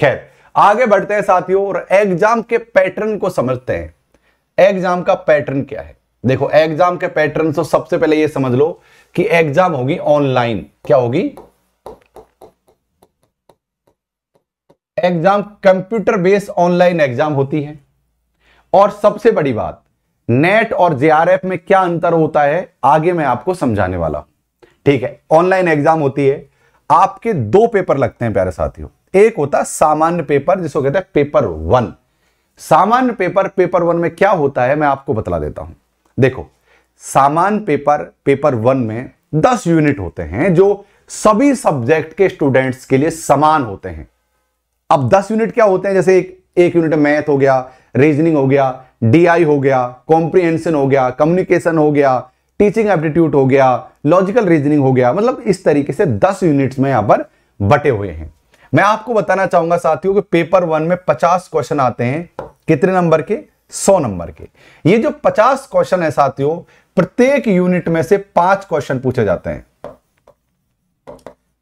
खैर आगे बढ़ते हैं साथियों और एग्जाम के पैटर्न को समझते हैं एग्जाम का पैटर्न क्या है देखो एग्जाम के पैटर्न तो सबसे पहले ये समझ लो कि एग्जाम होगी ऑनलाइन क्या होगी exam computer based online exam होती है और सबसे बड़ी बात नेट और जेआरएफ में क्या अंतर होता है आगे मैं आपको समझाने वाला ठीक है ऑनलाइन एग्जाम होती है आपके दो पेपर लगते हैं प्यारे साथियों एक होता सामान्य पेपर जिसको कहते हैं पेपर वन सामान्य पेपर पेपर वन में क्या होता है मैं आपको बतला देता हूं देखो सामान्य पेपर पेपर वन में दस यूनिट होते हैं जो सभी सब्जेक्ट के स्टूडेंट्स के लिए समान होते हैं अब दस यूनिट क्या होते हैं जैसे एक एक यूनिट मैथ हो गया रीजनिंग हो गया डीआई हो गया कॉम्प्रीहेंशन हो गया कम्युनिकेशन हो गया टीचिंग एप्टीट्यूड हो गया लॉजिकल रीजनिंग हो गया मतलब इस तरीके से दस यूनिट्स में यहां पर बटे हुए हैं मैं आपको बताना चाहूंगा साथियों कि पेपर वन में पचास क्वेश्चन आते हैं कितने नंबर के सौ नंबर के ये जो पचास क्वेश्चन है साथियों प्रत्येक यूनिट में से पांच क्वेश्चन पूछे जाते हैं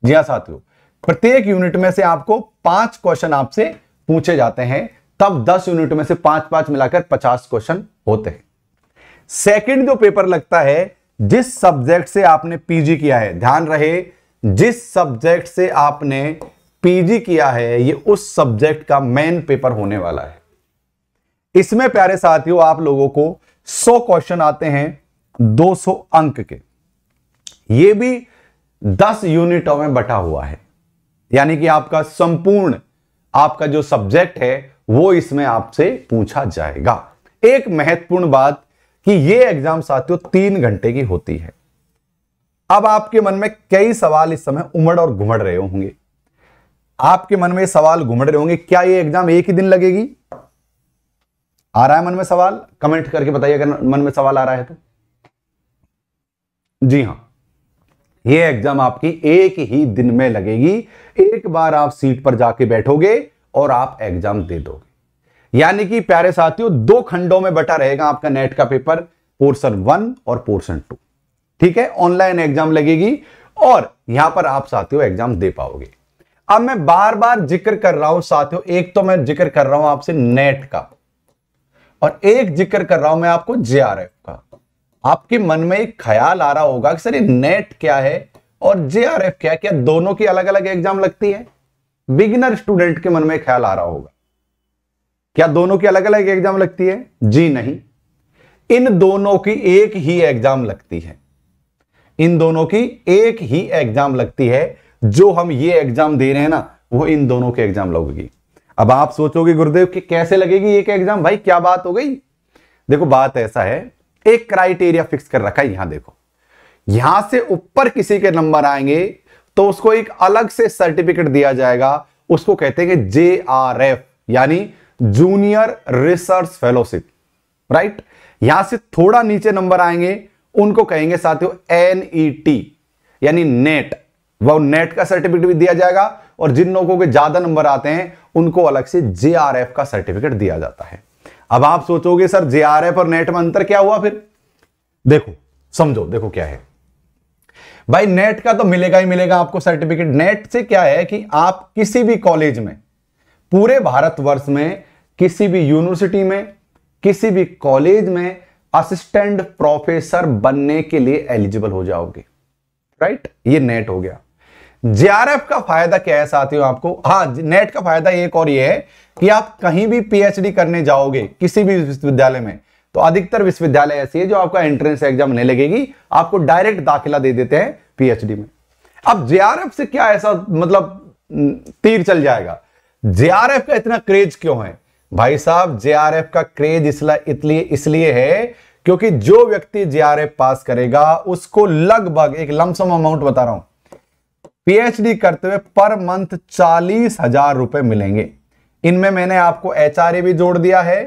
जी हाँ साथियों प्रत्येक यूनिट में से आपको पांच क्वेश्चन आपसे पूछे जाते हैं तब दस यूनिट में से पांच पांच मिलाकर पचास क्वेश्चन होते हैं सेकेंड जो पेपर लगता है जिस सब्जेक्ट से आपने पीजी किया है ध्यान रहे जिस सब्जेक्ट से आपने पीजी किया है ये उस सब्जेक्ट का मेन पेपर होने वाला है इसमें प्यारे साथियों आप लोगों को 100 क्वेश्चन आते हैं 200 अंक के ये भी 10 यूनिटों में बटा हुआ है यानी कि आपका संपूर्ण आपका जो सब्जेक्ट है वो इसमें आपसे पूछा जाएगा एक महत्वपूर्ण बात कि ये एग्जाम साथियों तीन घंटे की होती है अब आपके मन में कई सवाल इस समय उमड़ और घुमड़ रहे होंगे आपके मन में सवाल घूम रहे होंगे क्या ये एग्जाम एक ही दिन लगेगी आ रहा है मन में सवाल कमेंट करके बताइए अगर मन में सवाल आ रहा है तो जी हां ये एग्जाम आपकी एक ही दिन में लगेगी एक बार आप सीट पर जाके बैठोगे और आप एग्जाम दे दोगे यानी कि प्यारे साथियों दो खंडों में बटा रहेगा आपका नेट का पेपर पोर्शन वन और पोर्शन टू ठीक है ऑनलाइन एग्जाम लगेगी और यहां पर आप साथियों एग्जाम दे पाओगे अब मैं बार बार जिक्र कर रहा हूं साथियों एक तो मैं जिक्र कर रहा हूं आपसे नेट का और एक जिक्र कर रहा हूं मैं आपको जेआरएफ का आपके मन में एक ख्याल आ रहा होगा कि सर ये नेट क्या है और जेआरएफ क्या है क्या दोनों की अलग अलग एग्जाम लगती है बिगिनर स्टूडेंट के मन में ख्याल आ रहा होगा क्या दोनों की अलग अलग एग्जाम लगती है जी नहीं इन दोनों की एक ही एग्जाम लगती है इन दोनों की एक ही एग्जाम लगती है जो हम ये एग्जाम दे रहे हैं ना वो इन दोनों के एग्जाम लगेगी अब आप सोचोगे गुरुदेव कि कैसे लगेगी ये एग्जाम भाई क्या बात हो गई देखो बात ऐसा है एक क्राइटेरिया फिक्स कर रखा है यहां देखो यहां से ऊपर किसी के नंबर आएंगे तो उसको एक अलग से सर्टिफिकेट दिया जाएगा उसको कहते हैं जे आर एफ यानी जूनियर रिसर्च फेलोशिप राइट यहां से थोड़ा नीचे नंबर आएंगे उनको कहेंगे साथियों एनईटी e यानी नेट वह नेट का सर्टिफिकेट भी दिया जाएगा और जिन लोगों के ज्यादा नंबर आते हैं उनको अलग से जे का सर्टिफिकेट दिया जाता है अब आप सोचोगे सर जे और नेट में अंतर क्या हुआ फिर देखो समझो देखो क्या है भाई नेट का तो मिलेगा ही मिलेगा आपको सर्टिफिकेट नेट से क्या है कि आप किसी भी कॉलेज में पूरे भारतवर्ष में किसी भी यूनिवर्सिटी में किसी भी कॉलेज में असिस्टेंट प्रोफेसर बनने के लिए एलिजिबल हो जाओगे राइट ये नेट हो गया जेआरएफ का फायदा क्या है साथियों आपको हाँ नेट का फायदा एक और ये है कि आप कहीं भी पीएचडी करने जाओगे किसी भी विश्वविद्यालय में तो अधिकतर विश्वविद्यालय ऐसी है जो आपका एंट्रेंस एग्जाम नहीं लगेगी आपको डायरेक्ट दाखिला दे देते हैं पीएचडी में अब जेआरएफ से क्या ऐसा मतलब तीर चल जाएगा जेआरएफ का इतना क्रेज क्यों है भाई साहब जेआरएफ का क्रेज इसलिए इसलिए है क्योंकि जो व्यक्ति जेआरएफ पास करेगा उसको लगभग एक लमसम अमाउंट बता रहा हूं पीएचडी करते हुए पर मंथ चालीस हजार रुपए मिलेंगे इनमें मैंने आपको एच भी जोड़ दिया है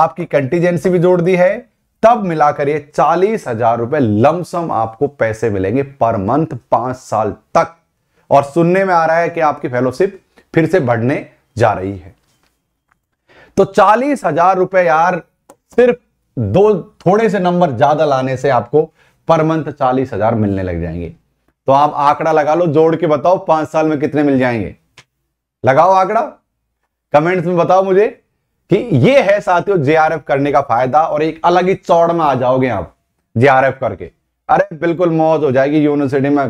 आपकी कंटीजेंसी भी जोड़ दी है तब मिलाकर ये चालीस हजार रुपए लमसम आपको पैसे मिलेंगे पर मंथ पांच साल तक और सुनने में आ रहा है कि आपकी फेलोशिप फिर से बढ़ने जा रही है तो चालीस हजार रुपए यार सिर्फ दो थोड़े से नंबर ज्यादा लाने से आपको पर मंथ चालीस हजार मिलने लग जाएंगे तो आप आंकड़ा लगा लो जोड़ के बताओ पांच साल में कितने मिल जाएंगे लगाओ आंकड़ा कमेंट्स में बताओ मुझे कि ये है साथियों जेआरएफ करने का फायदा और एक अलग ही चौड़ में आ जाओगे आप जेआरएफ करके अरे बिल्कुल मौज हो जाएगी यूनिवर्सिटी में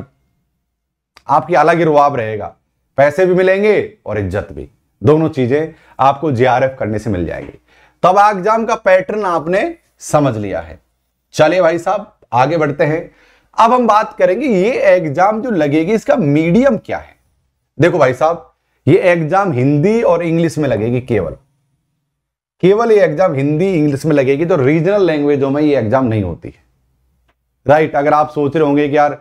आपकी अलग ही रुआब रहेगा पैसे भी मिलेंगे और इज्जत भी दोनों चीजें आपको जेआरएफ करने से मिल जाएगी तब एग्जाम का पैटर्न आपने समझ लिया है चलिए भाई साहब आगे बढ़ते हैं अब हम बात करेंगे ये एग्जाम जो लगेगी इसका मीडियम क्या है देखो भाई साहब ये एग्जाम हिंदी और इंग्लिश में लगेगी केवल केवल ये एग्जाम हिंदी इंग्लिश में लगेगी तो रीजनल लैंग्वेजों में ये एग्जाम नहीं होती है राइट अगर आप सोच रहे होंगे कि यार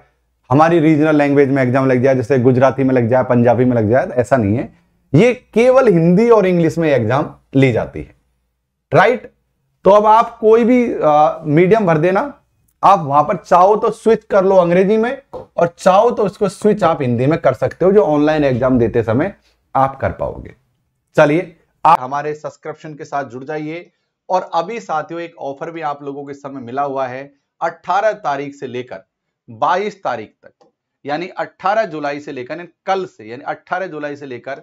हमारी रीजनल लैंग्वेज में एग्जाम लग जाए जैसे गुजराती में लग जाए पंजाबी में लग जाए तो ऐसा नहीं है ये केवल हिंदी और इंग्लिश में एग्जाम ली जाती है राइट तो अब आप कोई भी मीडियम भर देना आप वहां पर चाहो तो स्विच कर लो अंग्रेजी में और चाहो तो उसको स्विच आप हिंदी में कर सकते हो जो ऑनलाइन एग्जाम देते समय आप कर पाओगे चलिए आप हमारे सब्सक्रिप्शन के साथ जुड़ जाइए और अभी साथियों एक ऑफर भी आप लोगों के समय मिला हुआ है 18 तारीख से लेकर 22 तारीख तक यानी 18 जुलाई से लेकर कल से यानी 18 जुलाई से लेकर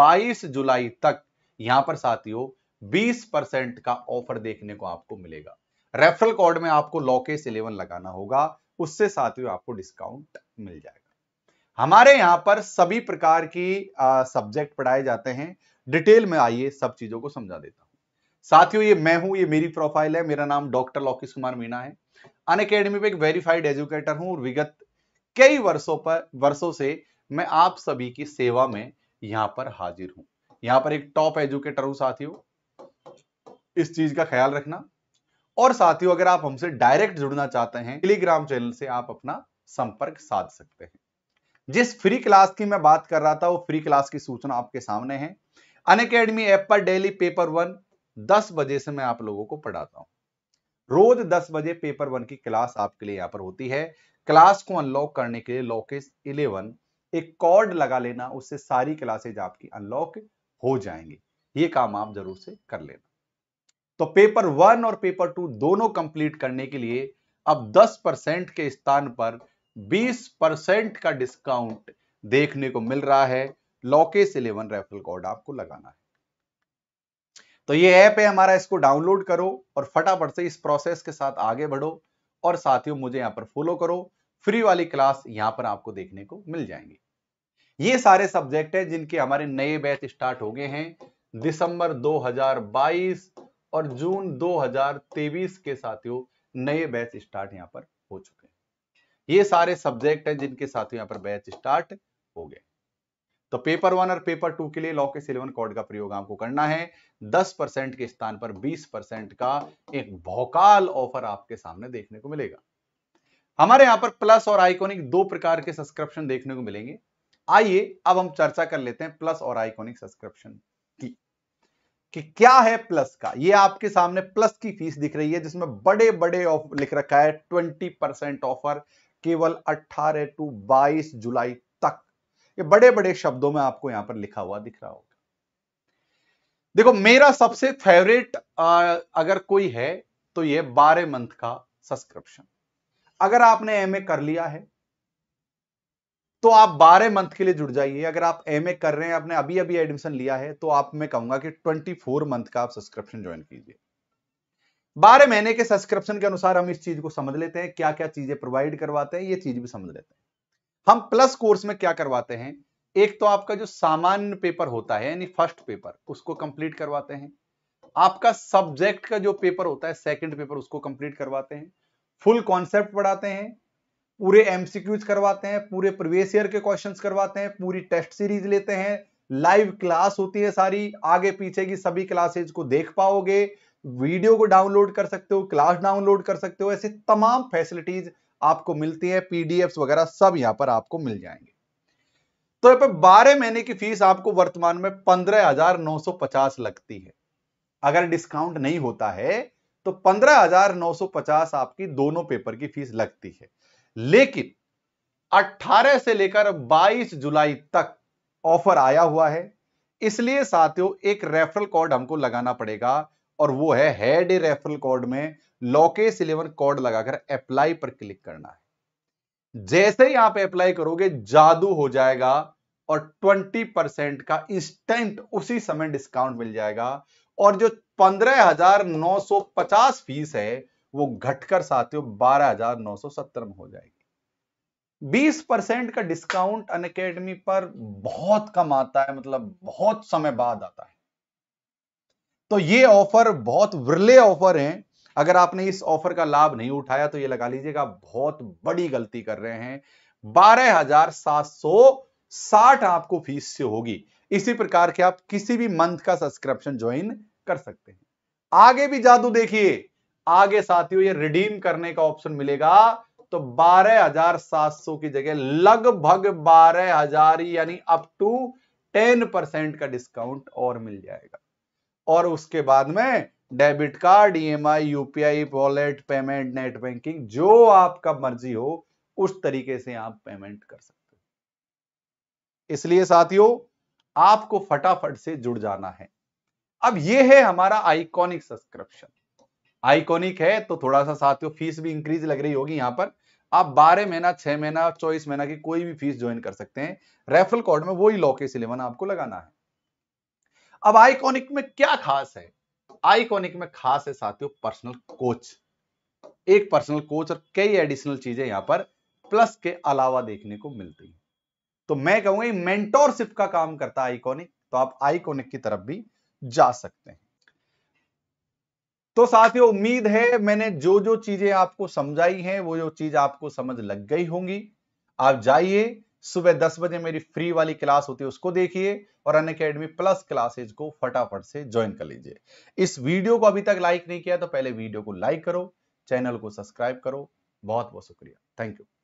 22 जुलाई तक यहां पर साथियों 20 परसेंट का ऑफर देखने को आपको मिलेगा रेफरल कोड में आपको लॉकेस इलेवन लगाना होगा उससे साथियों आपको डिस्काउंट मिल जाएगा हमारे यहां पर सभी प्रकार की सब्जेक्ट पढ़ाए जाते हैं डिटेल में आइए सब चीजों को समझा देता हूँ साथियों ये मैं हूं ये मेरी प्रोफाइल है मेरा नाम डॉक्टर लॉकेश कुमार मीणा है अन अकेडमी पे एक वेरीफाइड एजुकेटर हूं और विगत कई वर्षों पर वर्षों से मैं आप सभी की सेवा में यहां पर हाजिर हूं यहां पर एक टॉप एजुकेटर हूँ साथियों इस चीज का ख्याल रखना और साथियों अगर आप हमसे डायरेक्ट जुड़ना चाहते हैं टेलीग्राम चैनल से आप अपना संपर्क साध सकते हैं जिस फ्री क्लास की मैं बात कर रहा था वो फ्री क्लास की सूचना आपके सामने है अन अकेडमी ऐप पर डेली पेपर वन दस बजे से मैं आप लोगों को पढ़ाता हूं रोज दस बजे पेपर वन की क्लास आपके लिए यहां पर होती है क्लास को अनलॉक करने के लिए लॉकेस इलेवन एक कॉर्ड लगा लेना उससे सारी क्लासेज आपकी अनलॉक हो जाएंगी ये काम आप जरूर से कर लेना तो पेपर वन और पेपर टू दोनों कंप्लीट करने के लिए अब 10 परसेंट के स्थान पर 20 परसेंट का डिस्काउंट देखने को मिल रहा है लॉकेस इलेवन रेफरल कोड आपको लगाना है तो ये ऐप है हमारा इसको डाउनलोड करो और फटाफट से इस प्रोसेस के साथ आगे बढ़ो और साथियों मुझे यहां पर फॉलो करो फ्री वाली क्लास यहां पर आपको देखने को मिल जाएंगी ये सारे सब्जेक्ट हैं जिनके हमारे नए बैच स्टार्ट हो गए हैं दिसंबर 2022 और जून 2023 के साथियों नए बैच स्टार्ट यहाँ पर हो चुके हैं ये सारे सब्जेक्ट हैं जिनके साथियों यहाँ पर बैच स्टार्ट हो गए तो पेपर वन और पेपर टू के लिए के सिलेवन कोड का प्रयोग आपको करना है 10 परसेंट के स्थान पर 20 परसेंट का एक भौकाल ऑफर आपके सामने देखने को मिलेगा हमारे यहां पर प्लस और आइकॉनिक दो प्रकार के सब्सक्रिप्शन देखने को मिलेंगे आइए अब हम चर्चा कर लेते हैं प्लस और आइकॉनिक सब्सक्रिप्शन कि क्या है प्लस का ये आपके सामने प्लस की फीस दिख रही है जिसमें बड़े बड़े ऑफ लिख रखा है ट्वेंटी परसेंट ऑफर केवल अट्ठारह टू बाईस जुलाई तक ये बड़े बड़े शब्दों में आपको यहां पर लिखा हुआ दिख रहा होगा देखो मेरा सबसे फेवरेट अगर कोई है तो ये बारह मंथ का सब्सक्रिप्शन अगर आपने एमए कर लिया है तो आप 12 मंथ के लिए जुड़ जाइए अगर आप एम कर रहे हैं आपने अभी अभी एडमिशन लिया है तो आप मैं कहूंगा कि 24 मंथ का आप सब्सक्रिप्शन ज्वाइन कीजिए 12 महीने के सब्सक्रिप्शन के अनुसार हम इस चीज को समझ लेते हैं क्या क्या चीजें प्रोवाइड करवाते हैं ये चीज भी समझ लेते हैं हम प्लस कोर्स में क्या करवाते हैं एक तो आपका जो सामान्य पेपर होता है यानी फर्स्ट पेपर उसको कंप्लीट करवाते हैं आपका सब्जेक्ट का जो पेपर होता है सेकेंड पेपर उसको कंप्लीट करवाते हैं फुल कॉन्सेप्ट पढ़ाते हैं पूरे एमसीक्यूज करवाते हैं पूरे प्रवेश ईयर के क्वेश्चंस करवाते हैं पूरी टेस्ट सीरीज लेते हैं लाइव क्लास होती है सारी आगे पीछे की सभी क्लासेज को देख पाओगे वीडियो को डाउनलोड कर सकते हो क्लास डाउनलोड कर सकते हो ऐसी तमाम फैसिलिटीज आपको मिलती है पीडीएफ वगैरह सब यहाँ पर आपको मिल जाएंगे तो यहाँ पर बारह महीने की फीस आपको वर्तमान में पंद्रह हजार नौ सौ पचास लगती है अगर डिस्काउंट नहीं होता है तो पंद्रह हजार नौ सौ पचास आपकी दोनों पेपर की फीस लगती है लेकिन 18 से लेकर 22 जुलाई तक ऑफर आया हुआ है इसलिए साथियों एक रेफरल कोड हमको लगाना पड़ेगा और वो है हेड रेफरल कोड में लॉकेस इलेवन कोड लगाकर अप्लाई पर क्लिक करना है जैसे ही आप अप्लाई करोगे जादू हो जाएगा और 20 परसेंट का इंस्टेंट उसी समय डिस्काउंट मिल जाएगा और जो 15,950 फीस है वो घटकर साथियों बारह हजार नौ सौ सत्तर में हो जाएगी बीस परसेंट का डिस्काउंट अन अकेडमी पर बहुत कम आता है मतलब बहुत समय बाद आता है तो ये ऑफर बहुत विरले ऑफर हैं अगर आपने इस ऑफर का लाभ नहीं उठाया तो ये लगा लीजिएगा बहुत बड़ी गलती कर रहे हैं बारह हजार सात सौ साठ आपको फीस से होगी इसी प्रकार के आप किसी भी मंथ का सब्सक्रिप्शन ज्वाइन कर सकते हैं आगे भी जादू देखिए आगे साथियों ये रिडीम करने का ऑप्शन मिलेगा तो 12,700 की जगह लगभग 12,000 यानी अप टू 10 परसेंट का डिस्काउंट और मिल जाएगा और उसके बाद में debit card EMI UPI wallet payment net banking जो आपका मर्जी हो उस तरीके से आप पेमेंट कर सकते हो इसलिए साथियों आपको फटाफट से जुड़ जाना है अब यह है हमारा आइकॉनिक सब्सक्रिप्शन आइकॉनिक है तो थोड़ा सा साथियों फीस भी इंक्रीज लग रही होगी यहाँ पर आप बारह महीना छह महीना चौबीस महीना की कोई भी फीस ज्वाइन कर सकते हैं रेफरल कोड में वही लॉके सिलेवन आपको लगाना है अब आइकॉनिक में क्या खास है आइकॉनिक में खास है साथियों पर्सनल कोच एक पर्सनल कोच और कई एडिशनल चीजें यहां पर प्लस के अलावा देखने को मिलती है तो मैं कहूंगा मेंटोरशिप का काम करता है आइकॉनिक तो आप आइकॉनिक की तरफ भी जा सकते हैं तो साथियों उम्मीद है मैंने जो जो चीजें आपको समझाई हैं वो जो चीज आपको समझ लग गई होंगी आप जाइए सुबह दस बजे मेरी फ्री वाली क्लास होती है उसको देखिए और अन अकेडमी प्लस क्लासेज को फटाफट से ज्वाइन कर लीजिए इस वीडियो को अभी तक लाइक नहीं किया तो पहले वीडियो को लाइक करो चैनल को सब्सक्राइब करो बहुत बहुत शुक्रिया थैंक यू